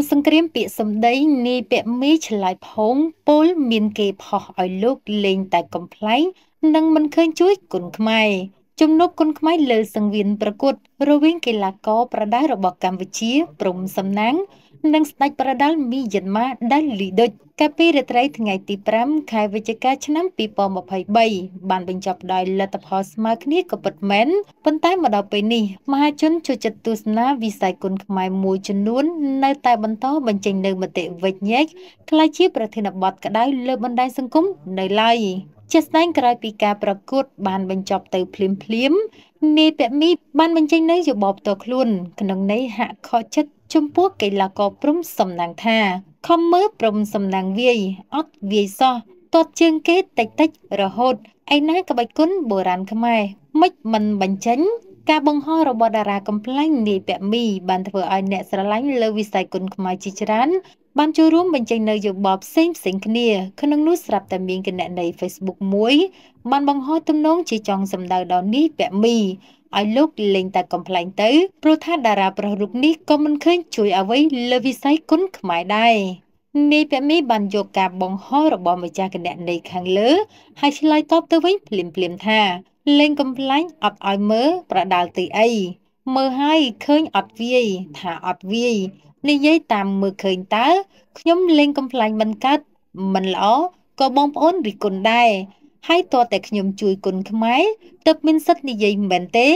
ជនសង្គ្រាមពាកសម្ដីនាយពាក់មីឆ្លៃផុងពលមាន គេផោះឲ្យលោកលេង តែកំ pl ែងនិងមិនឃើញជួយ គុណខ្មែរជំនប់គុណខ្មែរលើសង្វៀនប្រកួតរវាងកីឡាករប្រដាល់របស់កម្ពុជា ព្រំសំណាំងនិងស្ដេចប្រដាល់មីយ៉ាន់ម៉ាដាលីដុចកាលពីរាត្រីថ្ងៃទី5ខែវិច្ឆិកាឆ្នាំ2023បានបញ្ចប់ដោយលទ្ធផលស្មើគ្នាក៏ពិតមែនប៉ុន្តែមកដល់ពេលនេះមហាជនចូលចិត្តទស្សនាវិស័យគុនខ្មែរមួយចំនួននៅតែបន្តបញ្ចេញនៅមតិវិជ្ជញែកខ្ល้ายជាប្រធានបទក្តៅលើបណ្ដាញសង្គមនៅឡើយជាស្ដែងក្រោយពីការប្រកួតបានបញ្ចប់ទៅភ្លាមភ្លាមនាយពមីបានបញ្ចេញនៅយោបល់ផ្ទាល់ខ្លួនក្នុងន័យហាក់ខកចិត្តចំពោះកីឡាករព្រំសំណាងថាខំមើលព្រំសំណាងវាយអត់វាយសោះទាត់ជើងគេតិចតិចរហូតឯណាក្បាច់គុណបុរាណខ្មែរមិនមិនបញ្ចេញ ការបង្ហោះរបស់តារាកំ pl ែងនាយពមីបានធ្វើឲ្យអ្នកស្រឡាញ់លើវិស័យគុណខ្មែរជាច្រើនបានចូលរួមបញ្ចេញនៅយោបល់ផ្សេងផ្សេងគ្នាក្នុងនោះស្រាប់តែមានគណនី Facebook មួយបានបង្ហោះទំនងជាចង់សម្ដៅដល់នាយពមីឲ្យលោកលេងតែកំ pl ែងទៅព្រោះថាតារាប្រុសរូបនេះក៏មិនឃើញ ជួយអ្វីលើវិស័យគុណខ្មែរដែរនាយពមីបានយកការបង្ហោះរបស់ម្ចាស់គណនីខាងលើហើយឆ្លើយតបទៅវិញភ្លាមភ្លាមថា លេងកំ pl ែងអត់ឲ្យមើលប្រដាល់ទីអីមើលហើយឃើញអត់វាយថាអត់វាយនិយាយតាមមើលឃើញតើខ្ញុំលេងកំ pl ែងមិនកើតមិនល្អក៏បងប្អូនរិះគន់ដែរហើយតើតែខ្ញុំជួយគុណខ្មែរទឹកមានសិទ្ធនិយាយមិនមែនទេ